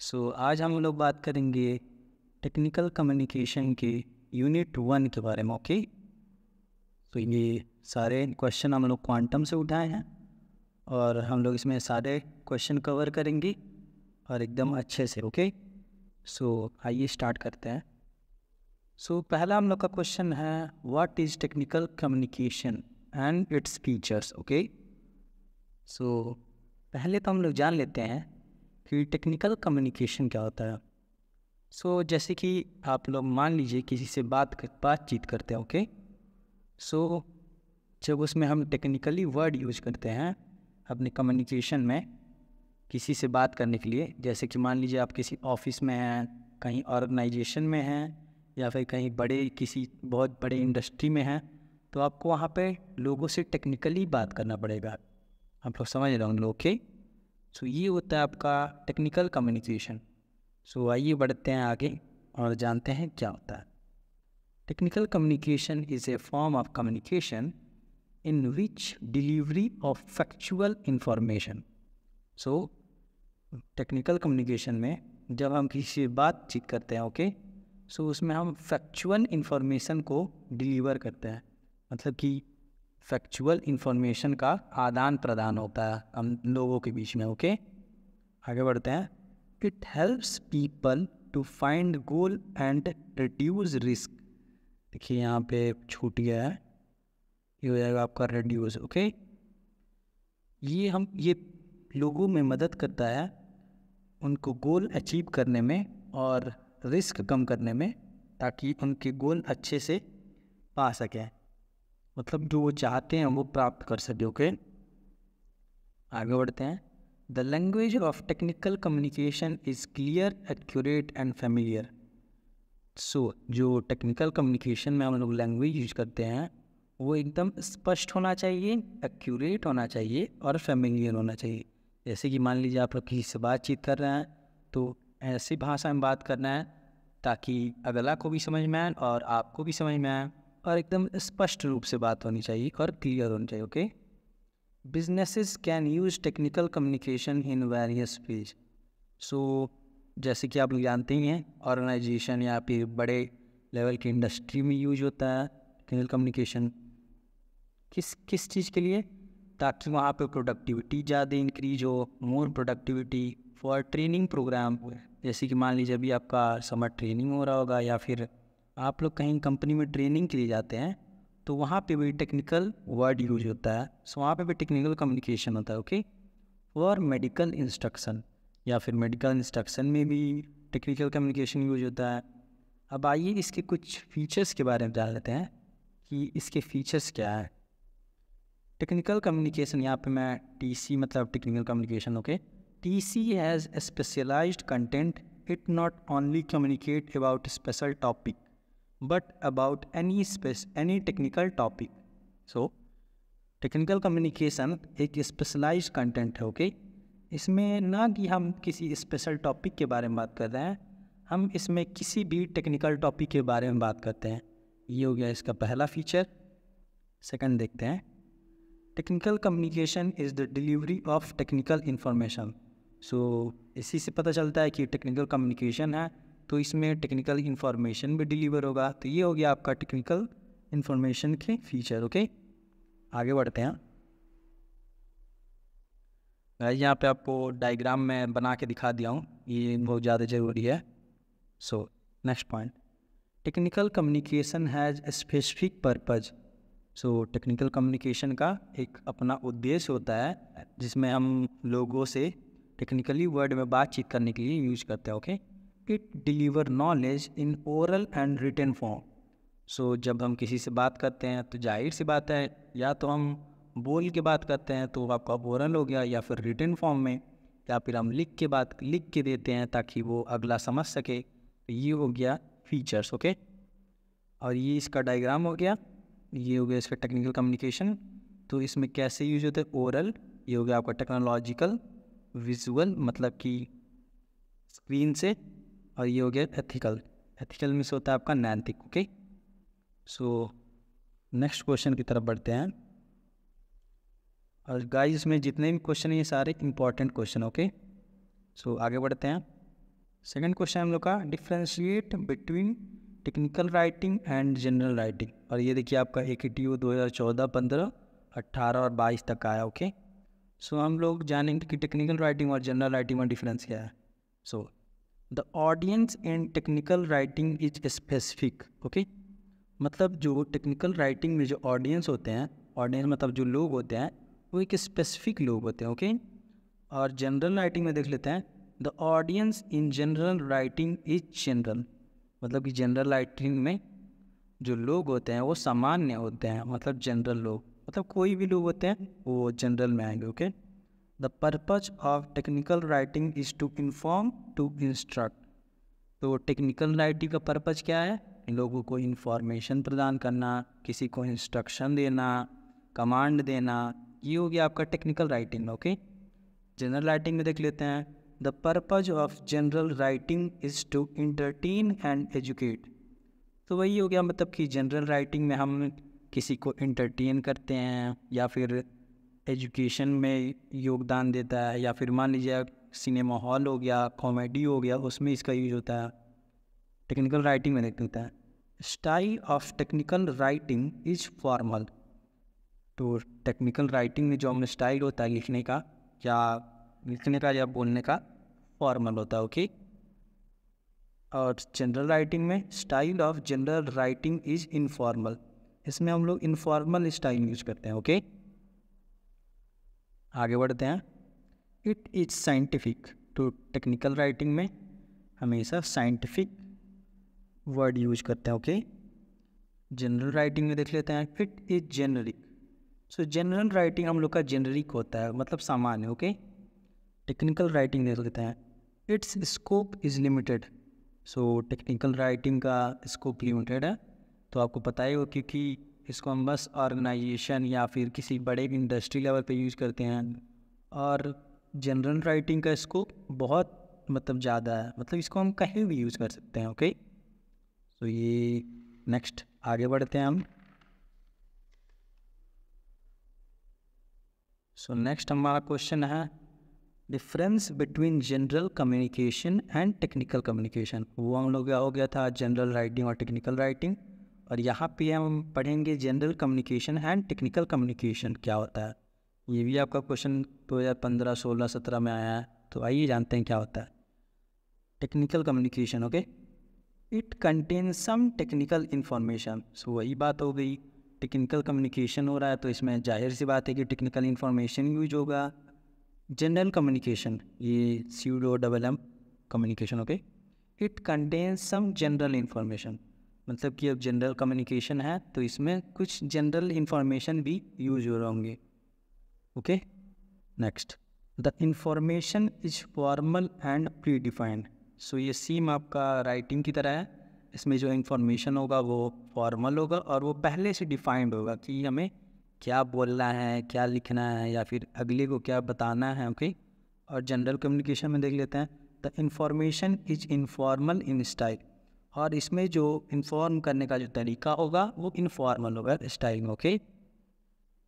सो so, आज हम लोग बात करेंगे टेक्निकल कम्युनिकेशन के यूनिट वन के बारे में ओके तो ये सारे क्वेश्चन हम लोग क्वांटम से उठाए हैं और हम लोग इसमें सारे क्वेश्चन कवर करेंगे और एकदम अच्छे से ओके सो so, आइए स्टार्ट करते हैं सो so, पहला हम लोग का क्वेश्चन है what is technical communication and its features okay so पहले तो हम लोग जान लेते हैं कि टेक्निकल कम्युनिकेशन क्या होता है सो so, जैसे कि आप लोग मान लीजिए किसी से बात कर बातचीत करते हैं ओके सो जब उसमें हम टेक्निकली वर्ड यूज करते हैं अपने कम्युनिकेशन में किसी से बात करने के लिए जैसे कि मान लीजिए आप किसी ऑफिस में हैं कहीं ऑर्गेनाइजेशन में हैं या फिर कहीं बड़े किसी बहुत बड़े इंडस्ट्री में हैं तो आपको वहाँ पे लोगों से टेक्निकली बात करना पड़ेगा आप लोग समझ रहे होंगे ओके सो ये होता है आपका टेक्निकल कम्युनिकेशन सो आइए बढ़ते हैं आगे और जानते हैं क्या होता है technical communication is a form of communication in which delivery of factual information so technical communication में जब हम किसी से बातचीत करते हैं ओके okay? सो so, उसमें हम फैक्चुअल इन्फॉर्मेशन को डिलीवर करते हैं मतलब कि फैक्चुअल इन्फॉर्मेशन का आदान प्रदान होता है हम लोगों के बीच में ओके okay? आगे बढ़ते हैं it helps people to find goal and reduce risk देखिए यहाँ पे छूट गया है ये हो जाएगा आपका रिड्यूस ओके okay? ये हम ये लोगों में मदद करता है उनको गोल अचीव करने में और रिस्क कम करने में ताकि उनके गोल अच्छे से पा सकें मतलब जो वो चाहते हैं वो प्राप्त कर सके ओके आगे बढ़ते हैं the language of technical communication is clear accurate and familiar so जो टेक्निकल कम्युनिकेशन में हम लोग लैंग्वेज यूज करते हैं वो एकदम स्पष्ट होना चाहिए एक्यूरेट होना चाहिए और फेमिलियर होना चाहिए जैसे कि मान लीजिए आप लोग किसी से बातचीत कर रहे हैं तो ऐसी भाषा में बात करना है ताकि अगला को भी समझ में आए और आपको भी समझ में आए और एकदम स्पष्ट रूप से बात होनी चाहिए और क्लियर होनी चाहिए okay businesses can use technical communication in various field so जैसे कि आप लोग जानते ही हैं ऑर्गेनाइजेशन या फिर बड़े लेवल की इंडस्ट्री में यूज होता है टेक्निकल कम्युनिकेशन किस किस चीज़ के लिए ताकि वहाँ पे प्रोडक्टिविटी ज़्यादा इंक्रीज हो more productivity for training program जैसे कि मान लीजिए अभी आपका समर ट्रेनिंग हो रहा होगा या फिर आप लोग कहीं कंपनी में ट्रेनिंग के लिए जाते हैं तो वहाँ पे भी टेक्निकल वर्ड यूज होता है सो वहाँ पे भी टेक्निकल कम्युनिकेशन होता है ओके और मेडिकल इंस्ट्रक्शन या फिर मेडिकल इंस्ट्रक्शन में भी टेक्निकल कम्युनिकेशन यूज होता है अब आइए इसके कुछ फीचर्स के बारे में जान लेते हैं कि इसके फीचर्स क्या है टेक्निकल कम्युनिकेशन यहाँ पे मैं टीसी मतलब technical communication okay T C has specialized content it not only communicate about special topic but about any space any technical topic so technical communication एक स्पेशलाइज कंटेंट है ओके okay? इसमें ना कि हम किसी स्पेशल टॉपिक के बारे में बात कर रहे हैं हम इसमें किसी भी टेक्निकल टॉपिक के बारे में बात करते हैं ये हो गया इसका पहला फीचर सेकंड देखते हैं technical communication is the delivery of technical information so इसी से पता चलता है कि टेक्निकल कम्युनिकेशन है तो इसमें टेक्निकल इन्फॉर्मेशन भी डिलीवर होगा तो ये हो गया आपका टेक्निकल इन्फॉर्मेशन के फीचर ओके आगे बढ़ते हैं भाई यहाँ पे आपको डायग्राम में बना के दिखा दिया हूँ ये बहुत ज़्यादा ज़रूरी है so next point technical communication has specific purpose so technical communication का एक अपना उद्देश्य होता है जिसमें हम लोगों से टेक्निकली वर्ड में बातचीत करने के लिए यूज करते हैं okay okay? It deliver knowledge in oral and written form so जब हम किसी से बात करते हैं तो जाहिर सी बात है या तो हम बोल के बात करते हैं तो आपका ओरल हो गया या फिर रिटर्न फॉर्म में या फिर हम लिख के बात लिख के देते हैं ताकि वो अगला समझ सके तो ये हो गया फीचर्स ओके और ये इसका डायग्राम हो गया ये हो गया इसका टेक्निकल कम्युनिकेशन तो इसमें कैसे यूज होते हैं ओरल ये हो गया आपका टेक्नोलॉजिकल विजुअल मतलब कि स्क्रीन से और ये हो गया एथिकल एथिकल मीन्स होता है आपका नैतिक ओके सो नेक्स्ट क्वेश्चन की तरफ बढ़ते हैं और गाइस इसमें जितने भी क्वेश्चन हैं ये सारे इंपॉर्टेंट क्वेश्चन ओके सो आगे बढ़ते हैं सेकंड क्वेश्चन हम लोग का differentiate between technical writing and general writing और ये देखिए आपका ए के टी ओ दो हज़ार चौदह पंद्रह अट्ठारह और बाईस तक आया ओके सो हम लोग जानेंगे कि टेक्निकल राइटिंग और जनरल राइटिंग में डिफरेंस क्या है so the audience and technical writing is specific okay मतलब जो टेक्निकल राइटिंग में जो ऑडियंस होते हैं ऑडियंस मतलब जो लोग होते हैं वो एक स्पेसिफिक लोग होते हैं ओके okay? और जनरल राइटिंग में देख लेते हैं the audience in general writing is general मतलब कि जनरल राइटिंग में जो लोग होते हैं वो सामान्य होते हैं मतलब जनरल लोग मतलब कोई भी लोग होते हैं वो जनरल में आएंगे okay okay? The purpose of technical writing is to inform to instruct तो टेक्निकल राइटिंग का पर्पज़ क्या है लोगों को इन्फॉर्मेशन प्रदान करना किसी को इंस्ट्रक्शन देना कमांड देना ये हो गया आपका technical writing okay general writing में देख लेते हैं the purpose of general writing is to entertain and educate तो वही हो गया मतलब कि जनरल राइटिंग में हम किसी को इंटरटेन करते हैं या फिर एजुकेशन में योगदान देता है या फिर मान लीजिए सिनेमा हॉल हो गया कॉमेडी हो गया उसमें इसका यूज होता है टेक्निकल राइटिंग में देखते होता है style of technical writing is formal तो टेक्निकल राइटिंग में जो हमने स्टाइल होता है लिखने का या लिखने का या बोलने का फॉर्मल होता है ओके और जनरल राइटिंग में style of general writing is informal इसमें हम लोग इनफॉर्मल स्टाइल यूज करते हैं ओके okay? आगे बढ़ते हैं इट इज साइंटिफिक तो टेक्निकल राइटिंग में हमेशा साइंटिफिक वर्ड यूज करते हैं ओके जनरल राइटिंग में देख लेते हैं it is generic so general writing हम लोग का जेनरिक होता है मतलब सामान्य ओके टेक्निकल राइटिंग देख लेते हैं its scope is limited so technical writing का स्कोप लिमिटेड है तो आपको पता ही हो क्योंकि इसको हम बस ऑर्गेनाइजेशन या फिर किसी बड़े इंडस्ट्री लेवल पे यूज करते हैं और जनरल राइटिंग का इसको बहुत मतलब ज़्यादा है मतलब इसको हम कहीं भी यूज़ कर सकते हैं ओके तो ये नेक्स्ट आगे बढ़ते हैं हम सो नेक्स्ट हमारा क्वेश्चन है difference between general communication and technical communication वो हम लोग हो गया था जनरल राइटिंग और टेक्निकल राइटिंग और यहाँ पे हम पढ़ेंगे general communication and technical communication क्या होता है ये भी आपका क्वेश्चन दो हज़ार पंद्रह सोलह सत्रह में आया है तो आइए जानते हैं क्या होता है technical communication okay it contain some technical information so वही बात हो गई टेक्निकल कम्युनिकेशन हो रहा है तो इसमें जाहिर सी बात है कि टेक्निकल इन्फॉर्मेशन यूज होगा जनरल कम्युनिकेशन ये C O double M communication okay it contain some general information मतलब कि अब जनरल कम्युनिकेशन है तो इसमें कुछ जनरल इंफॉर्मेशन भी यूज हो रहे होंगे okay next the information is formal and predefined so ये सीम आपका राइटिंग की तरह है इसमें जो इन्फॉर्मेशन होगा वो फॉर्मल होगा और वो पहले से डिफाइंड होगा कि हमें क्या बोलना है क्या लिखना है या फिर अगले को क्या बताना है ओके okay? और जनरल कम्युनिकेशन में देख लेते हैं the information is informal in style और इसमें जो इन्फॉर्म करने का जो तरीका होगा वो इनफॉर्मल होगा स्टाइल ओके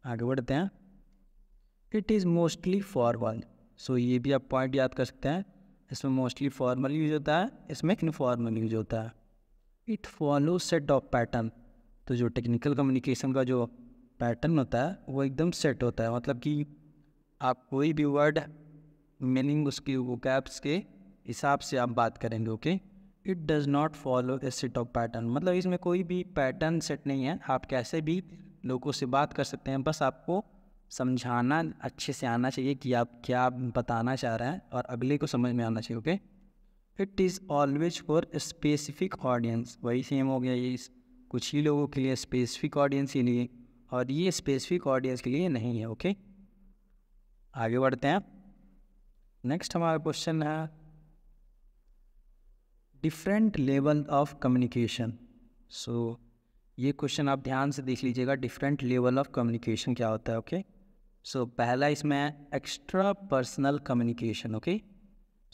आगे बढ़ते हैं it is mostly formal so ये भी आप पॉइंट याद कर सकते हैं इसमें मोस्टली फॉर्मल यूज होता है इसमें इनफॉर्मल यूज होता है it follow set of pattern तो जो टेक्निकल कम्युनिकेशन का जो पैटर्न होता है वो एकदम सेट होता है मतलब कि आप कोई भी वर्ड मीनिंग उसकी वो कैप्स के हिसाब से आप बात करेंगे okay okay? It does not follow a set of pattern मतलब इसमें कोई भी पैटर्न सेट नहीं है आप कैसे भी लोगों से बात कर सकते हैं बस आपको समझाना अच्छे से आना चाहिए कि आप क्या बताना चाह रहे हैं और अगले को समझ में आना चाहिए okay it is always for specific audience वही सेम हो गया ये कुछ ही लोगों के लिए स्पेसिफिक ऑडियंस के लिए और ये स्पेसिफिक ऑडियंस के लिए नहीं है ओके आगे बढ़ते हैं नेक्स्ट हमारा क्वेश्चन है different level of communication so ये क्वेश्चन आप ध्यान से देख लीजिएगा डिफरेंट लेवल ऑफ कम्युनिकेशन क्या होता है ओके सो पहला इसमें है extra personal communication okay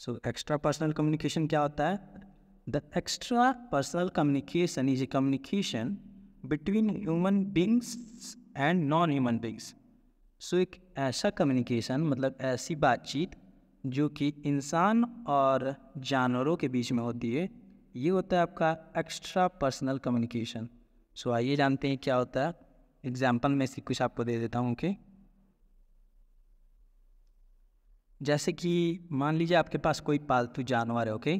so extra personal communication क्या होता है the extra personal communication is a communication between human beings and non human beings so एक ऐसा कम्युनिकेशन मतलब ऐसी बातचीत जो कि इंसान और जानवरों के बीच में होती है ये होता है आपका एक्स्ट्रा पर्सनल कम्युनिकेशन सो आइए जानते हैं क्या होता है एग्जाम्पल में से कुछ आपको दे देता हूँ कि जैसे कि मान लीजिए आपके पास कोई पालतू जानवर है ओके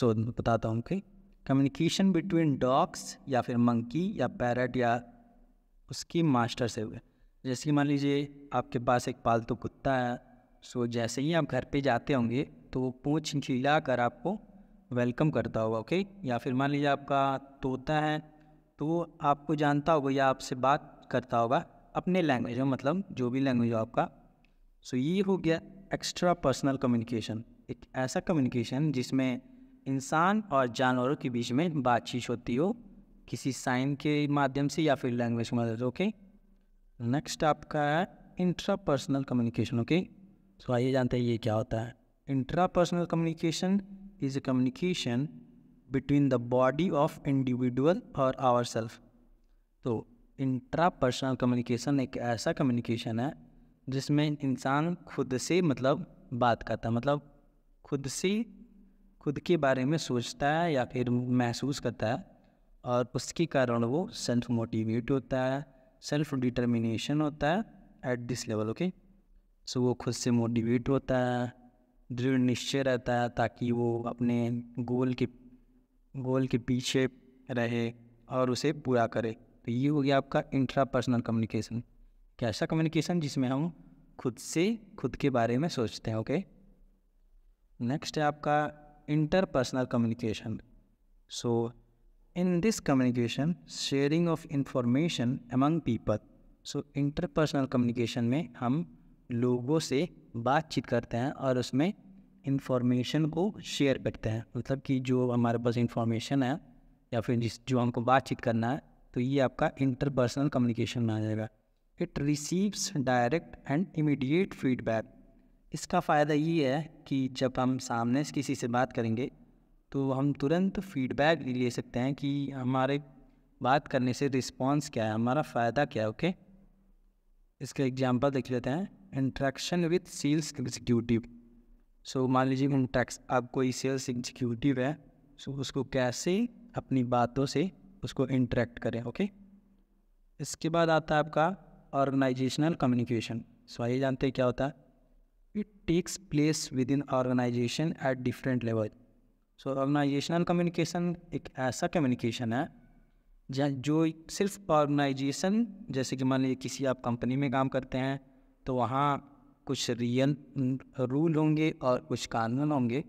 सो बताता हूँ कि कम्युनिकेशन बिटवीन डॉग्स या फिर मंकी या पैरट या उसकी मास्टर से हुए जैसे कि मान लीजिए आपके पास एक पालतू कुत्ता है सो जैसे ही आप घर पे जाते होंगे तो वो पूँछ खिला कर आपको वेलकम करता होगा ओके या फिर मान लीजिए आपका तोता है तो वो आपको जानता होगा या आपसे बात करता होगा अपने लैंग्वेज में मतलब जो भी लैंग्वेज हो आपका सो so, ये हो गया एक्स्ट्रा पर्सनल कम्युनिकेशन एक ऐसा कम्युनिकेशन जिसमें इंसान और जानवरों के बीच में बातचीत होती हो किसी साइन के माध्यम से या फिर लैंग्वेज के मदद ओके नेक्स्ट आपका है intra personal communication okay so आइए जानते हैं ये क्या होता है intrapersonal communication is a communication between the body of individual और आवर सेल्फ तो इंट्रापर्सनल कम्युनिकेशन एक ऐसा कम्युनिकेशन है जिसमें इंसान खुद से मतलब बात करता है मतलब खुद से खुद के बारे में सोचता है या फिर महसूस करता है और उसके कारण वो सेल्फ मोटिवेट होता है सेल्फ डिटर्मिनेशन होता है at this level okay so वो खुद से मोटिवेट होता है दृढ़ निश्चय रहता है ताकि वो अपने गोल के गोल के पीछे रहे और उसे पूरा करे तो ये हो गया आपका इंट्रा पर्सनल कम्युनिकेशन कैसा कम्युनिकेशन जिसमें हम खुद से खुद के बारे में सोचते हैं ओके नेक्स्ट है आपका interpersonal communication so in this communication sharing of information among people so interpersonal communication में हम लोगों से बातचीत करते हैं और उसमें इंफॉर्मेशन को शेयर करते हैं मतलब कि जो हमारे पास इंफॉर्मेशन है या फिर जिस जो हमको बातचीत करना है तो ये आपका इंटरपर्सनल कम्युनिकेशन में आ जाएगा it receives direct and immediate feedback इसका फ़ायदा ये है कि जब हम सामने से किसी से बात करेंगे तो हम तुरंत फीडबैक ले सकते हैं कि हमारे बात करने से रिस्पॉन्स क्या है हमारा फ़ायदा क्या है ओके इसका एग्जाम्पल देख लेते हैं interaction with sales executive so मान लीजिए इंट्रैक्स आप कोई सेल्स एग्जीक्यूटिव है सो so उसको कैसे अपनी बातों से उसको इंटरेक्ट करें ओके okay? इसके बाद आता है आपका ऑर्गेनाइजेशनल कम्युनिकेशन सो आइए जानते हैं क्या होता है it takes place within organisation at different level so organisational communication एक ऐसा कम्युनिकेशन है जहाँ जो सिर्फ ऑर्गेनाइजेशन जैसे कि मान लीजिए किसी आप कंपनी में काम करते हैं तो वहाँ कुछ रियन रूल होंगे और कुछ कानून होंगे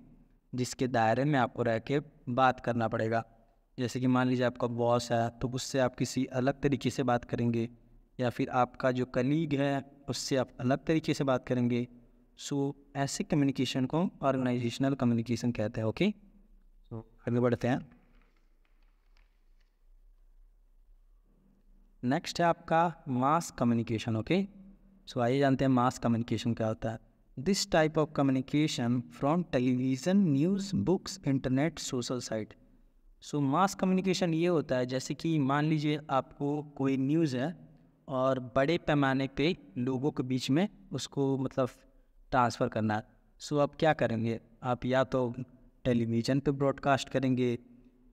जिसके दायरे में आपको रह के बात करना पड़ेगा जैसे कि मान लीजिए आपका बॉस है तो उससे आप किसी अलग तरीके से बात करेंगे या फिर आपका जो कलीग है उससे आप अलग तरीके से बात करेंगे सो so, ऐसे कम्युनिकेशन को ऑर्गेनाइजेशनल कम्युनिकेशन कहते हैं ओके सो आगे बढ़ते हैं नेक्स्ट है आपका mass communication okay okay? So आइए जानते हैं मास कम्युनिकेशन क्या होता है this type of communication from television news books internet social site so mass communication ये होता है जैसे कि मान लीजिए आपको कोई न्यूज़ है और बड़े पैमाने पे लोगों के बीच में उसको मतलब ट्रांसफ़र करना है सो आप क्या करेंगे आप या तो टेलीविज़न पे ब्रॉडकास्ट करेंगे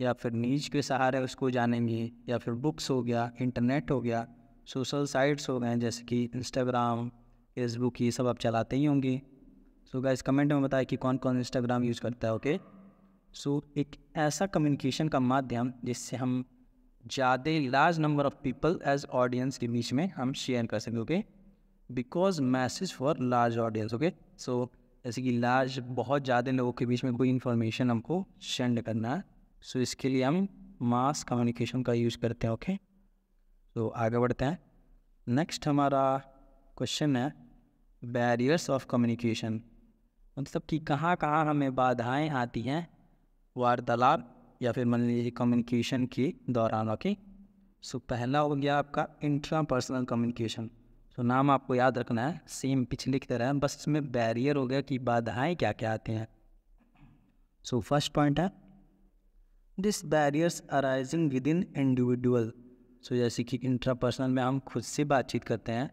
या फिर न्यूज के सहारे उसको जानेंगे या फिर बुक्स हो गया इंटरनेट हो गया सोशल साइट्स हो गए जैसे कि इंस्टाग्राम फेसबुक ये सब आप चलाते ही होंगे सो गाइस कमेंट में बताएं कि कौन कौन इंस्टाग्राम यूज़ करता है ओके सो एक ऐसा कम्युनिकेशन का माध्यम जिससे हम ज़्यादा large number of people as audience के बीच में हम शेयर कर सकें okay because message for large audience okay so जैसे कि लार्ज बहुत ज़्यादा लोगों के बीच में कोई इन्फॉर्मेशन हमको सेंड करना है सो so, इसके लिए हम मास कम्युनिकेशन का यूज़ करते हैं ओके okay? तो आगे बढ़ते हैं नेक्स्ट हमारा क्वेश्चन है बैरियर्स ऑफ कम्युनिकेशन मतलब कि कहाँ कहाँ हमें बाधाएं आती हैं वार्तालाप या फिर मान लीजिए कम्युनिकेशन के दौरान ओके सो पहला हो गया आपका इंट्रा पर्सनल कम्युनिकेशन तो नाम आपको याद रखना है सेम पिछले की तरह बस इसमें बैरियर हो गया कि बाधाएं क्या क्या आती हैं सो फर्स्ट पॉइंट है this barriers arising within individual so जैसे कि इंट्रापर्सनल में हम खुद से बातचीत करते हैं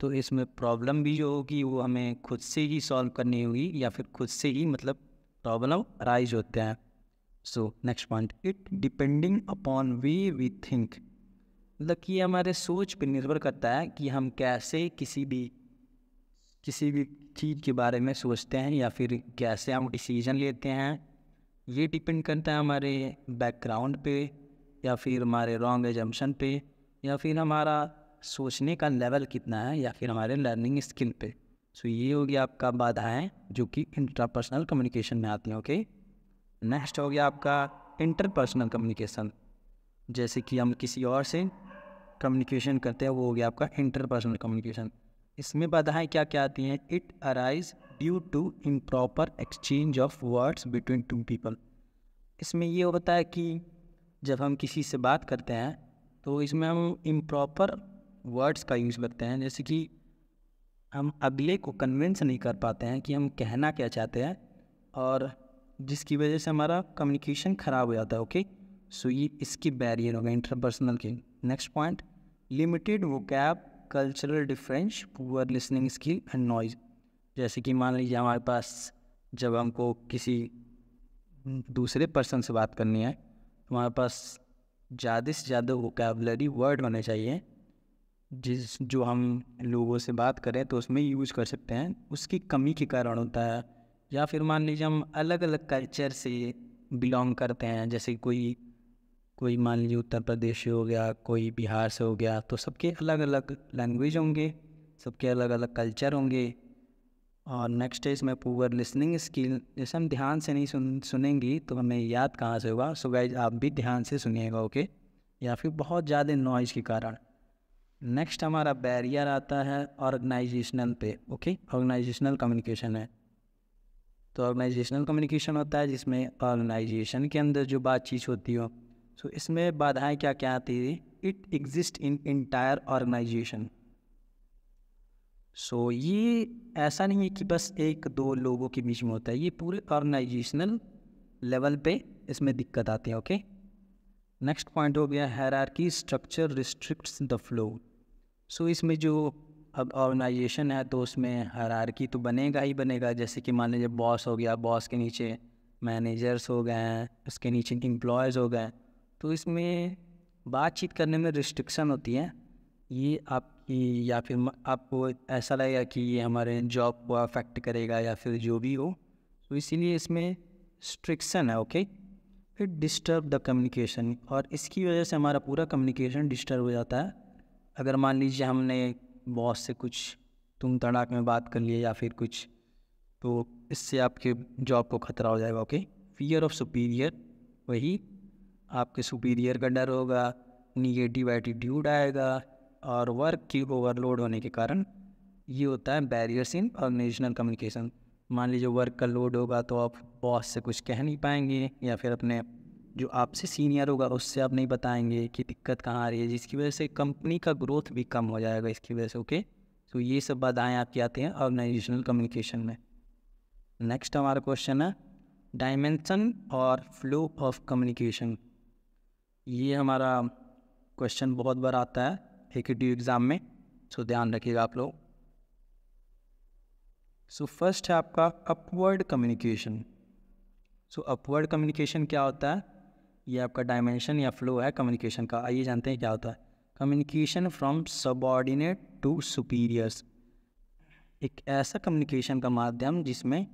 तो इसमें प्रॉब्लम भी जो होगी वो हमें खुद से ही सॉल्व करनी होगी या फिर खुद से ही मतलब प्रॉब्लम राइज होते हैं so next point it depending upon way we think मतलब कि हमारे सोच पर निर्भर करता है कि हम कैसे किसी भी किसी भी चीज़ के बारे में सोचते हैं या फिर कैसे हम डिसीजन लेते हैं ये डिपेंड करता है हमारे बैकग्राउंड पे या फिर हमारे रॉन्ग एजम्पन पे या फिर हमारा सोचने का लेवल कितना है या फिर हमारे लर्निंग स्किल पे सो ये गया आपका बाधाएँ जो कि इंट्रापर्सनल कम्युनिकेशन में आती हैं ओके नेक्स्ट हो गया आपका इंटरपर्सनल कम्युनिकेशन जैसे कि हम किसी और से कम्युनिकेशन करते हैं वो हो गया आपका इंटरपर्सनल कम्युनिकेशन इसमें बाधाएँ क्या क्या आती हैं it arise due to improper exchange of words between two people इसमें ये होता है कि जब हम किसी से बात करते हैं तो इसमें हम इम्प्रॉपर वर्ड्स का यूज़ करते हैं जैसे कि हम अगले को कन्विंस नहीं कर पाते हैं कि हम कहना क्या चाहते हैं और जिसकी वजह से हमारा कम्युनिकेशन ख़राब हो जाता है ओके सो ये इसकी बैरियर होगा इंटरपर्सनल के next point limited vocab cultural difference poor listening skill and noise जैसे कि मान लीजिए हमारे पास जब हमको किसी दूसरे पर्सन से बात करनी है हमारे पास ज़्यादा से ज़्यादा वोकेबलरी वर्ड होने चाहिए जिस जो हम लोगों से बात करें तो उसमें यूज कर सकते हैं उसकी कमी के कारण होता है या फिर मान लीजिए हम अलग अलग कल्चर से बिलोंग करते हैं जैसे कोई कोई मान लीजिए उत्तर प्रदेश से हो गया कोई बिहार से हो गया तो सबके अलग अलग लैंग्वेज होंगे सबके अलग अलग कल्चर होंगे और नेक्स्ट है इसमें पुअर लिसनिंग स्किल जैसे हम ध्यान से नहीं सुन सुनेंगी तो हमें याद कहाँ से होगा सो गाइज आप भी ध्यान से सुनिएगा ओके या फिर बहुत ज़्यादा नॉइज़ के कारण नेक्स्ट हमारा बैरियर आता है ऑर्गेनाइजेशनल पे ओके ऑर्गेनाइजेशनल कम्युनिकेशन है तो ऑर्गेनाइजेशनल कम्युनिकेशन होता है जिसमें ऑर्गेनाइजेशन के अंदर जो बातचीत होती हो सो so, इसमें बाधाएं क्या क्या आती है it exist in entire organisation so so, ये ऐसा नहीं है कि बस एक दो लोगों के बीच में होता है ये पूरे ऑर्गेनाइजेशनल लेवल पे इसमें दिक्कत आती है ओके नेक्स्ट पॉइंट हो गया hierarchy structure restricts the flow so इसमें जो अब ऑर्गेनाइजेशन है तो उसमें हैरारकी तो बनेगा ही बनेगा जैसे कि मान लीजिए बॉस हो गया बॉस के नीचे मैनेजर्स हो गए हैं उसके नीचे इम्प्लॉयज हो गए तो इसमें बातचीत करने में रिस्ट्रिक्शन होती है ये आप कि या फिर आपको ऐसा लगेगा कि ये हमारे जॉब को अफेक्ट करेगा या फिर जो भी हो तो इसीलिए इसमें स्ट्रिक्सन है ओके फिर डिस्टर्ब द कम्युनिकेशन और इसकी वजह से हमारा पूरा कम्युनिकेशन डिस्टर्ब हो जाता है अगर मान लीजिए हमने बॉस से कुछ तुम तड़ाक में बात कर लिए या फिर कुछ तो इससे आपके जॉब को खतरा हो जाएगा ओके फियर ऑफ सुपीरियर वही आपके सुपीरियर का डर होगा निगेटिव एटीट्यूड आएगा और वर्क की ओवरलोड होने के कारण ये होता है बैरियर्स इन ऑर्गेनाइजेशनल कम्युनिकेशन मान लीजिए वर्क का लोड होगा तो आप बॉस से कुछ कह नहीं पाएंगे या फिर अपने जो आपसे सीनियर होगा उससे आप नहीं बताएंगे कि दिक्कत कहाँ आ रही है जिसकी वजह से कंपनी का ग्रोथ भी कम हो जाएगा इसकी वजह से ओके तो ये सब बाधाएँ आपकी आती हैं ऑर्गेनाइजेशनल कम्युनिकेशन में नेक्स्ट हमारा क्वेश्चन है डायमेंसन और फ्लो ऑफ कम्युनिकेशन ये हमारा क्वेश्चन बहुत बार आता है है कि एग्ज़ाम में सो so, ध्यान रखिएगा आप लोग सो फर्स्ट है आपका upward communication so upward communication क्या होता है ये आपका डायमेंशन या फ्लो है कम्युनिकेशन का आइए जानते हैं क्या होता है communication from subordinate to superiors एक ऐसा कम्युनिकेशन का माध्यम जिसमें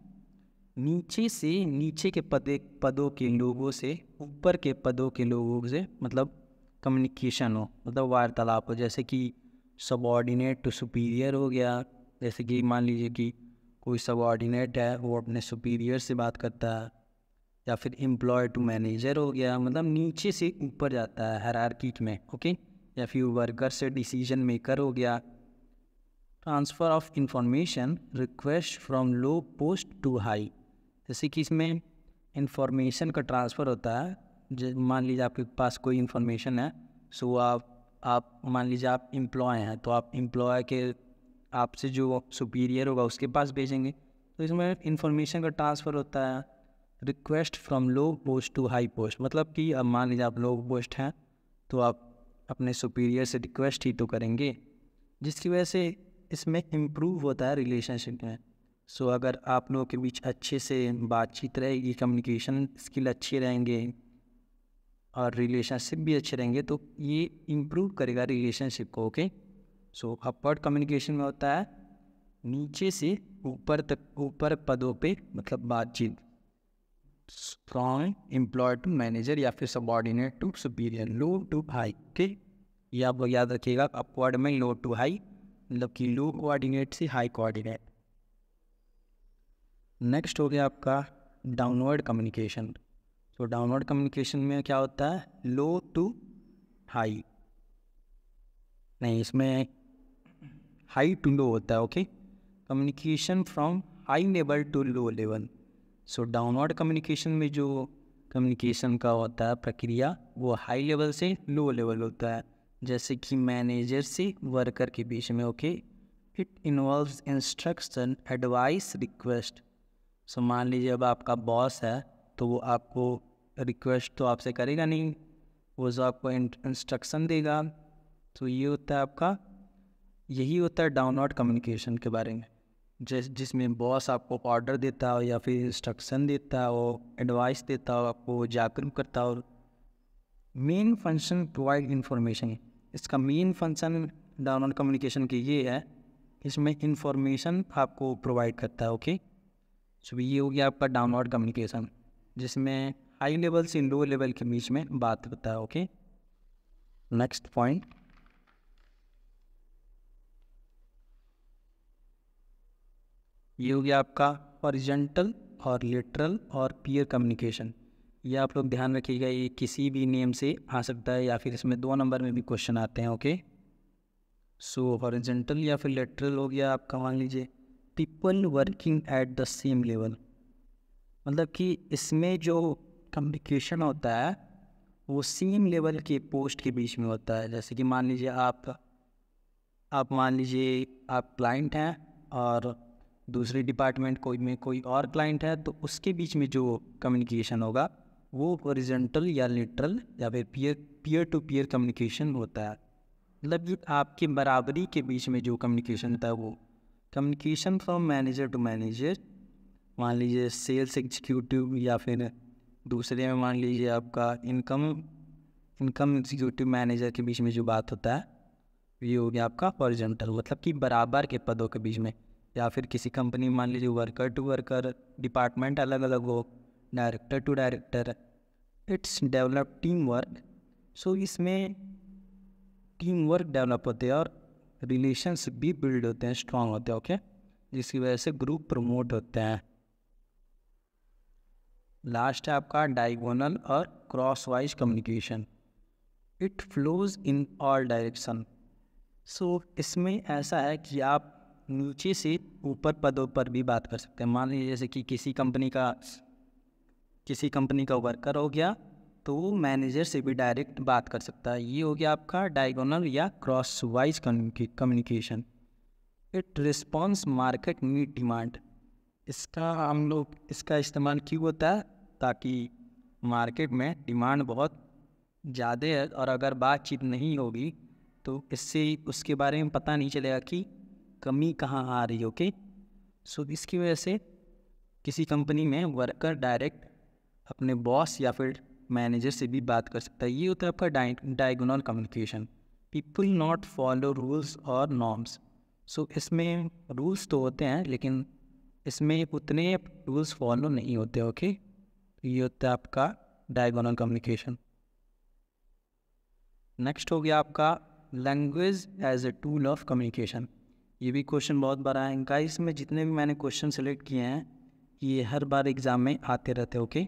नीचे से नीचे के पदे पदों के लोगों से ऊपर के पदों के लोगों से मतलब कम्युनिकेशन हो मतलब वार्तालाप हो जैसे कि सबॉर्डिनेट टू सुपीरियर हो गया जैसे कि मान लीजिए कि कोई सबॉर्डिनेट है वो अपने सुपीरियर से बात करता है या फिर एम्प्लॉय टू मैनेजर हो गया मतलब नीचे से ऊपर जाता है हरारकीट में ओके या फिर वर्कर से डिसीजन मेकर हो गया transfer of information request from low post to high जैसे कि इसमें इंफॉर्मेशन का ट्रांसफ़र होता है मान लीजिए आपके पास कोई इन्फॉर्मेशन है सो आप आप मान लीजिए आप इम्प्लॉय हैं तो आप इम्प्लॉय के आपसे जो सुपीरियर होगा उसके पास भेजेंगे तो इसमें इंफॉर्मेशन का ट्रांसफ़र होता है request from low post to high post मतलब कि अब मान लीजिए आप लो पोस्ट हैं तो आप अपने सुपीरियर से रिक्वेस्ट ही तो करेंगे जिसकी वजह से इसमें इम्प्रूव होता है रिलेशनशिप में सो so, अगर आप लोगों के बीच अच्छे से बातचीत रहेगी कम्युनिकेशन स्किल अच्छे रहेंगे और रिलेशनशिप भी अच्छे रहेंगे तो ये इम्प्रूव करेगा रिलेशनशिप को ओके सो अपवर्ड कम्युनिकेशन में होता है नीचे से ऊपर तक ऊपर पदों पे मतलब बातचीत स्ट्रॉन्ग एम्प्लॉय टू मैनेजर या फिर subordinate to superior low to high okay ये आप याद रखिएगा अपवर्ड में लो टू हाई मतलब कि लो कोऑर्डिनेट से हाई कोऑर्डिनेट नेक्स्ट हो गया आपका डाउनवर्ड कम्युनिकेशन तो डाउनवर्ड कम्युनिकेशन में क्या होता है लो टू हाई नहीं इसमें हाई टू लो होता है okay communication from high level to low level so downward communication में जो कम्युनिकेशन का होता है प्रक्रिया वो हाई लेवल से लो लेवल होता है जैसे कि मैनेजर से वर्कर के बीच में okay it involve instruction advice request so मान लीजिए अब आपका बॉस है तो वो आपको रिक्वेस्ट तो आपसे करेगा नहीं वो जो आपको इंस्ट्रक्शन देगा तो ये होता है आपका यही होता है डाउनलोड कम्युनिकेशन के बारे में जिस जिसमें बॉस आपको ऑर्डर देता हो या फिर इंस्ट्रक्शन देता हो एडवाइस देता हो आपको जागरूक करता हो मेन फंक्शन प्रोवाइड इंफॉर्मेशन इसका मेन फंक्शन डाउनलोड कम्युनिकेशन की ये है इसमें इंफॉर्मेशन आपको प्रोवाइड करता है ओके सो तो ये हो गया आपका डाउनलोड कम्युनिकेशन जिसमें हाई लेवल से लो लेवल के बीच में बात होता है ओके नेक्स्ट पॉइंट ये हो गया आपका ऑरिजेंटल और लेटरल और पीयर कम्युनिकेशन ये आप लोग ध्यान रखिएगा ये किसी भी नेम से आ सकता है या फिर इसमें दो नंबर में भी क्वेश्चन आते हैं ओके सो हॉरिजेंटल या फिर लेटरल हो गया आपका मान लीजिए people working at the same level मतलब कि इसमें जो कम्युनिकेशन होता है वो सेम लेवल के पोस्ट के बीच में होता है जैसे कि मान लीजिए आप आप मान लीजिए आप क्लाइंट हैं और दूसरे डिपार्टमेंट कोई में कोई और क्लाइंट है तो उसके बीच में जो कम्युनिकेशन होगा वो ओरिजेंटल या लिटरल या फिर peer peer to peer communication होता है मतलब ये आपके बराबरी के बीच में जो कम्युनिकेशन होता है वो communication from manager to manager मान लीजिए सेल्स एग्जीक्यूटिव या फिर दूसरे में मान लीजिए आपका इनकम इनकम एग्जीक्यूटिव मैनेजर के बीच में जो बात होता है ये हो गया आपका हॉरिजॉन्टल मतलब कि बराबर के पदों के बीच में या फिर किसी कंपनी में मान लीजिए वर्कर टू वर्कर डिपार्टमेंट अलग अलग हो director to director it's develop team work so इसमें टीम वर्क डेवलप होते हैं और रिलेशंस भी बिल्ड होते हैं स्ट्रांग होते हैं ओके जिसकी वजह से ग्रुप प्रमोट होते हैं लास्ट है आपका डायगोनल और cross wise communication it flows in all direction so इसमें ऐसा है कि आप नीचे से ऊपर पदों पर भी बात कर सकते हैं मान लीजिए जैसे कि किसी कंपनी का किसी कंपनी का वर्कर हो गया तो वो मैनेजर से भी डायरेक्ट बात कर सकता है ये हो गया आपका डायगोनल या cross wise communication it response market need demand इसका हम लोग इसका इस्तेमाल क्यों होता है ताकि मार्केट में डिमांड बहुत ज़्यादा है और अगर बातचीत नहीं होगी तो इससे उसके बारे में पता नहीं चलेगा कि कमी कहाँ आ रही ओके सो इसकी वजह से किसी कंपनी में वर्कर डायरेक्ट अपने बॉस या फिर मैनेजर से भी बात कर सकता है ये होता है आपका diagonal communication people not follow rules और नॉर्म्स सो इसमें रूल्स तो होते हैं लेकिन इसमें उतने टूल्स फॉलो नहीं होते ओके तो ये होता है आपका डायगोनल कम्युनिकेशन नेक्स्ट हो गया आपका language as a tool of communication ये भी क्वेश्चन बहुत बार आए इनका इसमें जितने भी मैंने क्वेश्चन सेलेक्ट किए हैं ये हर बार एग्ज़ाम में आते रहते okay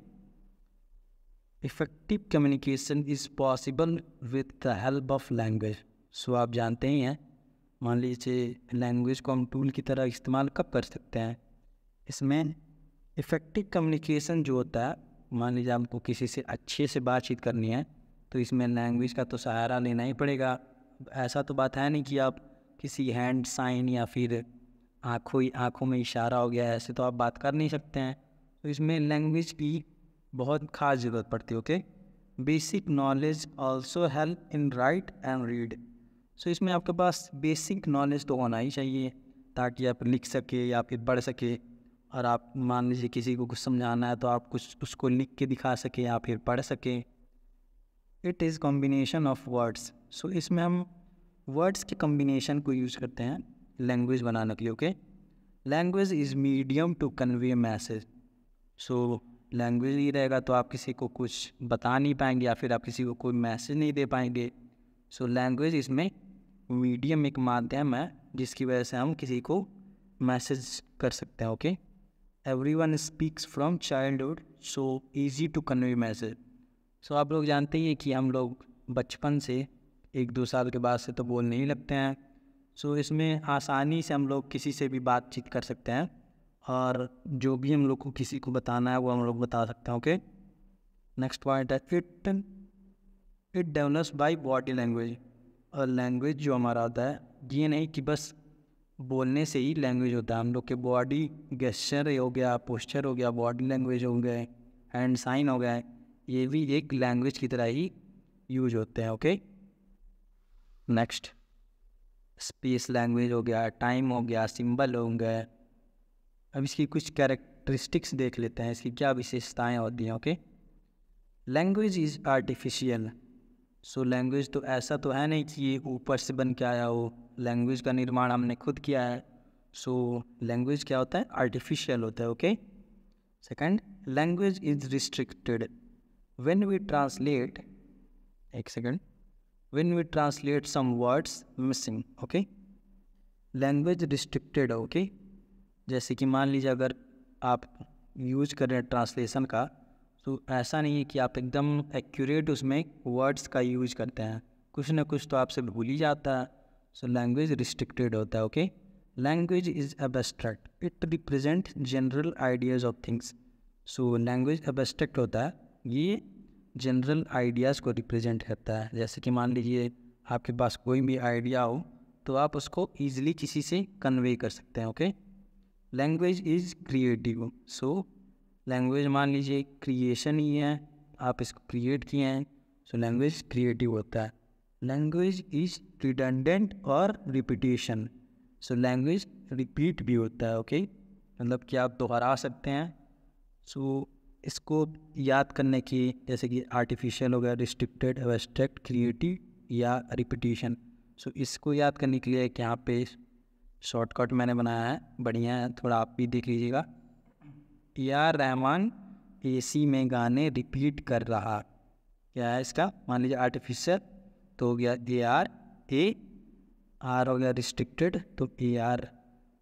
effective communication is possible with the help of language so आप जानते ही हैं मान लीजिए लैंग्वेज को हम टूल की तरह इस्तेमाल कब कर सकते हैं इसमें इफ़ेक्टिव कम्युनिकेशन जो होता है मान लीजिए आपको किसी से अच्छे से बातचीत करनी है तो इसमें लैंग्वेज का तो सहारा लेना ही पड़ेगा ऐसा तो बात है नहीं कि आप किसी हैंड साइन या फिर आँखों ही आँखों में इशारा हो गया ऐसे तो आप बात कर नहीं सकते हैं तो इसमें लैंग्वेज की बहुत खास ज़रूरत पड़ती है okay basic knowledge also help in write and read so इसमें आपके पास बेसिक नॉलेज तो होना ही चाहिए ताकि आप लिख सके या फिर पढ़ सके और आप मान लीजिए किसी को कुछ समझाना है तो आप कुछ उसको लिख के दिखा सकें या फिर पढ़ सकें it is combination of words so इसमें हम वर्ड्स के कम्बिनेशन को यूज़ करते हैं लैंग्वेज बनाने के लिए okay language is medium to convey message so language नहीं रहेगा तो आप किसी को कुछ बता नहीं पाएंगे या फिर आप किसी को कोई मैसेज नहीं दे पाएंगे सो लैंग्वेज इसमें मीडियम एक माध्यम है जिसकी वजह से हम किसी को मैसेज कर सकते हैं okay okay? Every one speaks from childhood so easy to convey message so आप लोग जानते ही है कि हम लोग बचपन से एक दो साल के बाद से तो बोलने ही लगते हैं सो so, इसमें आसानी से हम लोग किसी से भी बातचीत कर सकते हैं और जो भी हम लोग को किसी को बताना है वो हम लोग बता सकते हैं ओके नेक्स्ट पॉइंट है it it develops by body language और लैंग्वेज जो हमारा होता है ये नहीं कि बस बोलने से ही लैंग्वेज होता है हम लोग के बॉडी गेस्चर हो गया पोस्चर हो गया बॉडी लैंग्वेज हो गए हैंड साइन हो गए ये भी एक लैंग्वेज की तरह ही यूज होते हैं ओके नेक्स्ट स्पेस लैंग्वेज हो गया टाइम हो गया सिंबल हो गए अब इसकी कुछ कैरेक्टरिस्टिक्स देख लेते हैं इसकी क्या विशेषताएं होती हैं okay language is artificial so so, language तो ऐसा तो है नहीं कि ये ऊपर से बन के आया हो लैंग्वेज का निर्माण हमने खुद किया है सो so, लैंग्वेज क्या होता है आर्टिफिशियल होता है okay second language is restricted when we translate एक second when we translate some words missing okay language restricted okay जैसे कि मान लीजिए अगर आप यूज कर रहे हैं ट्रांसलेशन का तो ऐसा नहीं है कि आप एकदम एक्यूरेट उसमें वर्ड्स का यूज करते हैं कुछ ना कुछ तो आपसे भूल ही जाता है सो लैंग्वेज रिस्ट्रिक्टेड होता है okay language is abstract it represent general ideas of things so language abstract होता है ये जनरल आइडियाज़ को रिप्रेजेंट करता है जैसे कि मान लीजिए आपके पास कोई भी आइडिया हो तो आप उसको ईजिली किसी से कन्वे कर सकते हैं okay language is creative so language मान लीजिए क्रिएशन ही है आप इसको क्रिएट किए हैं सो लैंग्वेज क्रिएटिव होता है लैंग्वेज इज रिडेंडेंट और रिपीटेशन सो लैंग्वेज रिपीट भी होता है ओके okay? मतलब कि आप दोहरा सकते हैं सो so, इसको याद करने की जैसे कि आर्टिफिशियल हो गया रिस्ट्रिक्टेड एबस्ट्रैक्ट क्रिएटिव या रिपीटेशन सो so, इसको याद करने के लिए यहाँ पे शॉर्टकट मैंने बनाया है बढ़िया है थोड़ा आप भी देख लीजिएगा ए आर रहमान एसी में गाने रिपीट कर रहा क्या है इसका मान लीजिए आर्टिफिशियल तो हो गया ए आर ए आर हो गया रिस्ट्रिक्टेड तो ए आर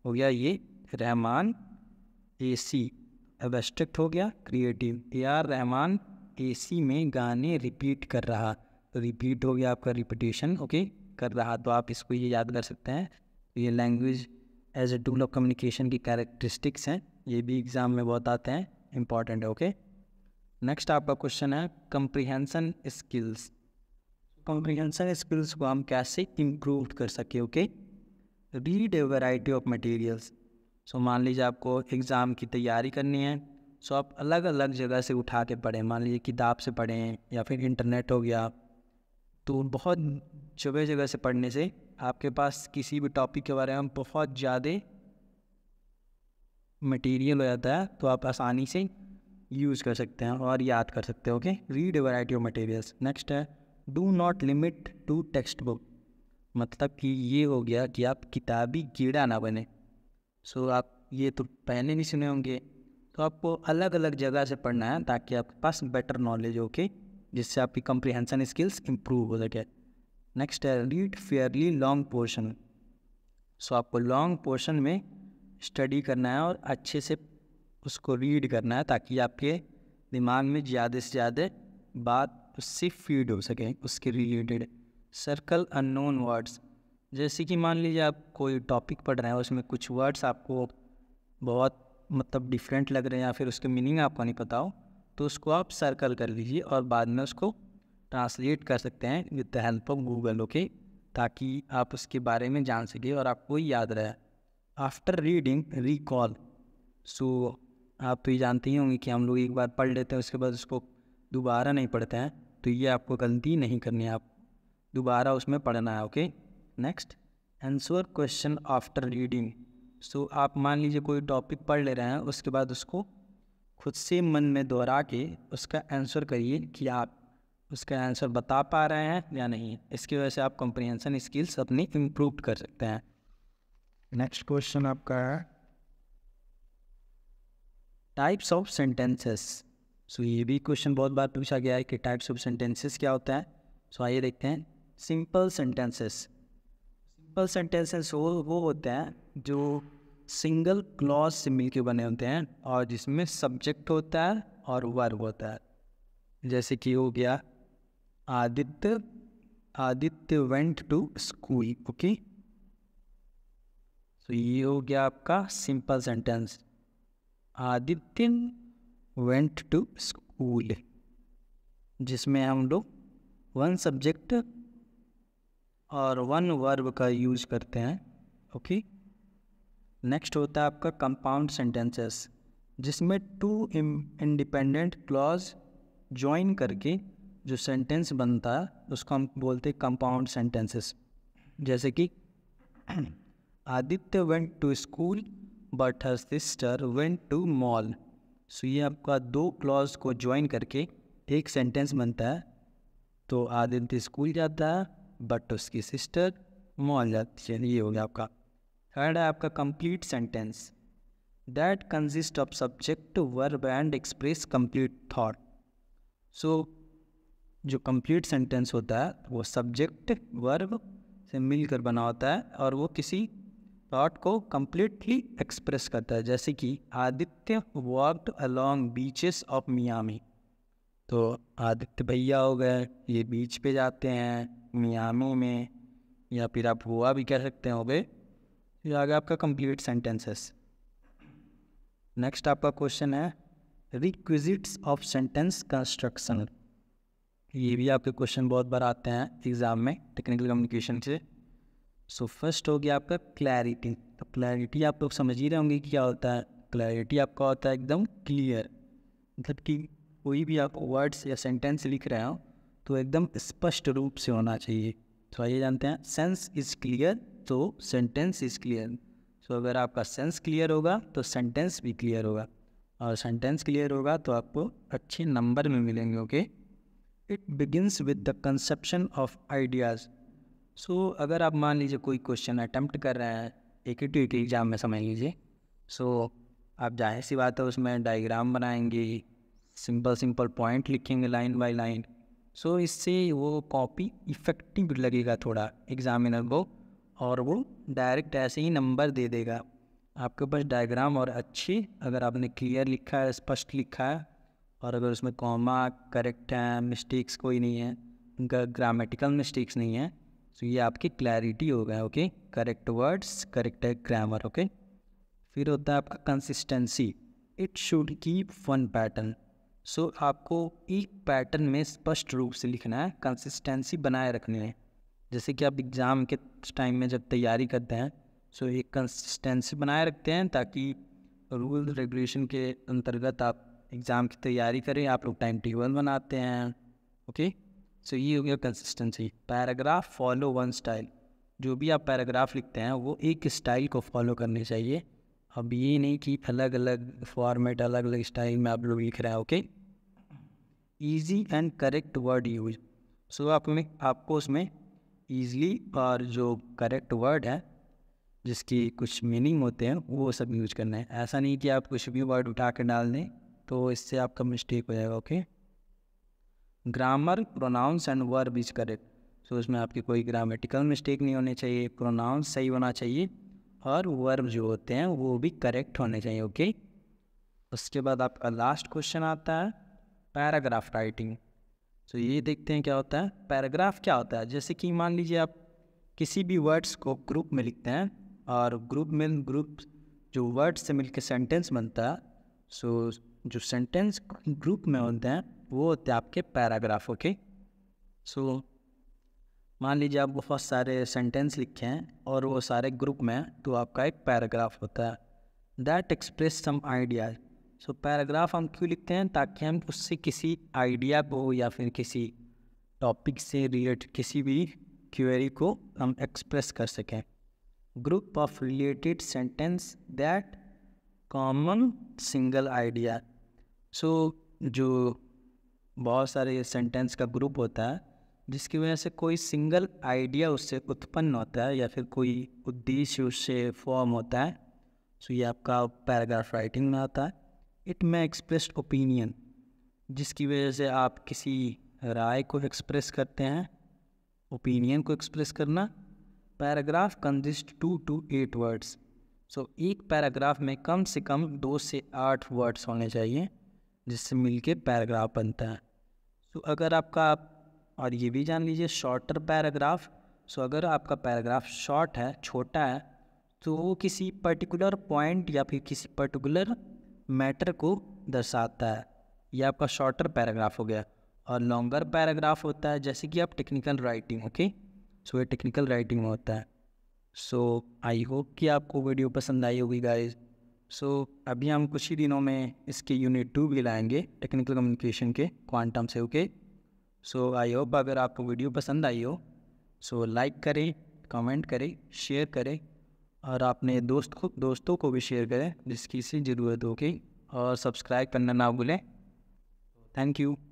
हो गया ये रहमान ए सी अब एस्ट्रिक्ट हो गया creative A R Rahman A C में गाने रिपीट कर रहा तो रिपीट हो गया आपका रिपीटेशन ओके कर रहा तो आप इसको ये याद कर सकते हैं ये language as a tool of communication की कैरेक्टरिस्टिक्स हैं ये भी एग्ज़ाम में बहुत आते हैं इम्पॉर्टेंट है ओके नेक्स्ट आपका क्वेश्चन है कंप्रीहेंसन स्किल्स कंप्रीहेंसन स्किल्स को हम कैसे इम्प्रूव कर सके okay read a variety of materials so मान लीजिए आपको एग्ज़ाम की तैयारी करनी है सो so आप अलग अलग जगह से उठा के पढ़ें मान लीजिए किताब से पढ़ें या फिर इंटरनेट हो गया तो बहुत जगह जगह से पढ़ने से आपके पास किसी भी टॉपिक के बारे में बहुत ज़्यादा मटेरियल हो जाता है तो आप आसानी से यूज़ कर सकते हैं और याद कर सकते हैं okay read variety of materials next है do not limit to text book मतलब कि ये हो गया कि आप किताबी कीड़ा ना बने सो so, आप ये तो पहले नहीं सुने होंगे तो आपको अलग अलग जगह से पढ़ना है ताकि आपके पास बेटर नॉलेज हो के जिससे आपकी कंप्रीहेंसन स्किल्स इम्प्रूव हो सके नेक्स्ट है read fairly long portion so आपको लॉन्ग पोर्शन में स्टडी करना है और अच्छे से उसको रीड करना है ताकि आपके दिमाग में ज़्यादा से ज़्यादा बात उससे फीड हो सके उसके रिलेटेड सर्कल अननोन वर्ड्स जैसे कि मान लीजिए आप कोई टॉपिक पढ़ रहे हैं उसमें कुछ वर्ड्स आपको बहुत मतलब डिफरेंट लग रहे हैं या फिर उसके मीनिंग आपको नहीं पता हो तो उसको आप सर्कल कर लीजिए और बाद में उसको ट्रांसलेट कर सकते हैं with the help of Google okay ताकि आप उसके बारे में जान सके और आपको याद रहे आफ्टर रीडिंग रिकॉल सो आप तो ये जानते ही होंगे कि हम लोग एक बार पढ़ लेते हैं उसके बाद उसको दोबारा नहीं पढ़ते हैं तो ये आपको गलती नहीं करनी है आप दोबारा उसमें पढ़ना है okay next answer question after reading so आप मान लीजिए कोई टॉपिक पढ़ ले रहे हैं उसके बाद उसको खुद से मन में दोहरा के उसका आंसर करिए कि आप उसका आंसर बता पा रहे हैं या नहीं इसकी वजह से आप कंप्रिहेंसन स्किल्स अपनी इम्प्रूव कर सकते हैं नेक्स्ट क्वेश्चन आपका है टाइप्स ऑफ सेंटेंसेस सो ये भी क्वेश्चन बहुत बार पूछा गया है कि टाइप्स ऑफ सेंटेंसेस क्या होता है सो so, आइए देखते हैं सिंपल सेंटेंसेस सिंपल सेंटेंसेस वो वो होते हैं जो सिंगल क्लॉज से मिल बने होते हैं और जिसमें सब्जेक्ट होता है और वर्ब होता है जैसे कि हो गया Aditya Aditya went to school okay so तो ये हो गया आपका simple sentence Aditya went to school जिसमें हम लोग वन सब्जेक्ट और वन वर्ब का यूज करते हैं ओके नेक्स्ट होता है आपका कंपाउंड सेंटेंसेस जिसमें टू इंडिपेंडेंट क्लॉज ज्वाइन करके जो सेंटेंस बनता है उसको हम बोलते हैं कंपाउंड सेंटेंसेस जैसे कि Aditya went to school but her sister went to mall so ये आपका दो क्लॉज को ज्वाइन करके एक सेंटेंस बनता है तो आदित्य स्कूल जाता है बट उसकी सिस्टर मॉल जाती है ये हो गया आपका थर्ड है आपका complete sentence that consist of subject verb and express complete thought so जो कंप्लीट सेंटेंस होता है वो सब्जेक्ट वर्ब से मिलकर बना होता है और वो किसी थॉट को कम्प्लीटली एक्सप्रेस करता है जैसे कि Aditya walked along beaches of Miami तो आदित्य भैया हो गए ये बीच पे जाते हैं मियामी में या फिर आप हुआ भी कह सकते हो गए ये आ गया आपका कंप्लीट सेंटेंसेस नेक्स्ट आपका क्वेश्चन है रिक्विजिट्स ऑफ सेंटेंस कंस्ट्रक्शन ये भी आपके क्वेश्चन बहुत बार आते हैं एग्ज़ाम में टेक्निकल कम्युनिकेशन से सो फर्स्ट हो गया आपका क्लैरिटी तो क्लैरिटी आप लोग समझ ही रहे होंगे क्या होता है क्लैरिटी आपका होता है एकदम क्लियर मतलब कि कोई भी आप वर्ड्स या सेंटेंस लिख रहे हो तो एकदम स्पष्ट रूप से होना चाहिए तो आइए जानते हैं सेंस इज़ क्लियर तो सेंटेंस इज़ क्लियर सो अगर आपका सेंस क्लियर होगा तो सेंटेंस भी क्लियर होगा और सेंटेंस क्लियर होगा तो आपको अच्छे नंबर में मिलेंगे okay it begins with the conception of ideas so so, अगर आप मान लीजिए कोई क्वेश्चन अटैम्प्ट कर रहे हैं एक ही टू एक एग्ज़ाम में समझ लीजिए सो so, आप जाहिर सी बात है उसमें डायग्राम बनाएंगे सिंपल सिंपल पॉइंट लिखेंगे लाइन बाय लाइन सो इससे वो कॉपी इफ़ेक्टिव लगेगा थोड़ा एग्ज़ामिनर को और वो डायरेक्ट ऐसे ही नंबर दे देगा आपके पास डायग्राम और अच्छी अगर आपने क्लियर लिखा है स्पष्ट लिखा है और अगर उसमें कॉमा करेक्ट है मिस्टेक्स कोई नहीं है ग्रामेटिकल मिस्टेक्स नहीं है सो ये आपकी क्लैरिटी हो गए okay correct words correct grammar okay फिर होता है आपका consistency it should keep one pattern so आपको एक पैटर्न में स्पष्ट रूप से लिखना है कंसिस्टेंसी बनाए रखनी है जैसे कि आप एग्ज़ाम के टाइम में जब तैयारी करते हैं सो एक कंसिस्टेंसी बनाए रखते हैं ताकि रूल रेगुलेशन के अंतर्गत आप एग्ज़ाम की तैयारी करें आप लोग टाइम टेबल बनाते हैं ओके सो ये हो गया consistency paragraph follow one style जो भी आप पैराग्राफ लिखते हैं वो एक स्टाइल को फॉलो करनी चाहिए अब ये नहीं कि अलग अलग फॉर्मेट अलग अलग स्टाइल में आप लोग लिख रहे हैं okay easy and correct word use so आप में आपको उसमें ईजली और जो करेक्ट वर्ड है जिसकी कुछ मीनिंग होते हैं वो सब यूज करना है ऐसा नहीं कि आप कुछ भी वर्ड उठा कर डाल दें तो इससे आपका मिस्टेक हो जाएगा okay okay? Grammar pronounce and verb is correct so उसमें आपकी कोई ग्रामेटिकल मिस्टेक नहीं होनी चाहिए प्रोनाउंस सही होना चाहिए और वर्ब जो होते हैं वो भी करेक्ट होने चाहिए ओके okay? उसके बाद आपका लास्ट क्वेश्चन आता है पैराग्राफ राइटिंग सो ये देखते हैं क्या होता है पैराग्राफ क्या होता है जैसे कि मान लीजिए आप किसी भी वर्ड्स को ग्रुप में लिखते हैं और ग्रुप में ग्रुप जो वर्ड से मिलकर सेंटेंस बनता है सो जो सेंटेंस ग्रुप में होते हैं वो होते हैं आपके पैराग्राफ ओके सो मान लीजिए आप बहुत सारे सेंटेंस लिखे हैं और वो सारे ग्रुप में तो आपका एक पैराग्राफ होता है that express some idea so paragraph हम क्यों लिखते हैं ताकि हम उससे किसी आइडिया को या फिर किसी टॉपिक से रिलेट किसी भी क्वेरी को हम एक्सप्रेस कर सकें group of related sentence that common single idea so जो बहुत सारे सेंटेंस का ग्रुप होता है जिसकी वजह से कोई सिंगल आइडिया उससे उत्पन्न होता है या फिर कोई उद्देश्य उससे फॉर्म होता है सो ये आपका पैराग्राफ राइटिंग में आता है इट मे एक्सप्रेस ओपिनियन जिसकी वजह से आप किसी राय को एक्सप्रेस करते हैं ओपिनियन को एक्सप्रेस करना paragraph consist two to eight words so एक पैराग्राफ में कम से कम दो से आठ वर्ड्स होने चाहिए जिससे मिलके पैराग्राफ बनता है सो so, अगर आपका और ये भी जान लीजिए शॉर्टर पैराग्राफ सो अगर आपका पैराग्राफ शॉर्ट है छोटा है तो वो किसी पर्टिकुलर पॉइंट या फिर किसी पर्टिकुलर मैटर को दर्शाता है यह आपका शॉर्टर पैराग्राफ हो गया और लॉन्गर पैराग्राफ होता है जैसे कि आप टेक्निकल राइटिंग ओके सो ये टेक्निकल राइटिंग में होता है सो आई होप कि आपको वीडियो पसंद आई होगी गाइज़ सो so, अभी हम कुछ ही दिनों में इसके यूनिट टू भी लाएंगे टेक्निकल कम्युनिकेशन के क्वांटम से ओके सो आई होप अगर आपको वीडियो पसंद आई हो सो so, लाइक करें कमेंट करें शेयर करें और अपने दोस्त को दोस्तों को भी शेयर करें जिसकी से ज़रूरत होगी और सब्सक्राइब करना ना भूलें थैंक यू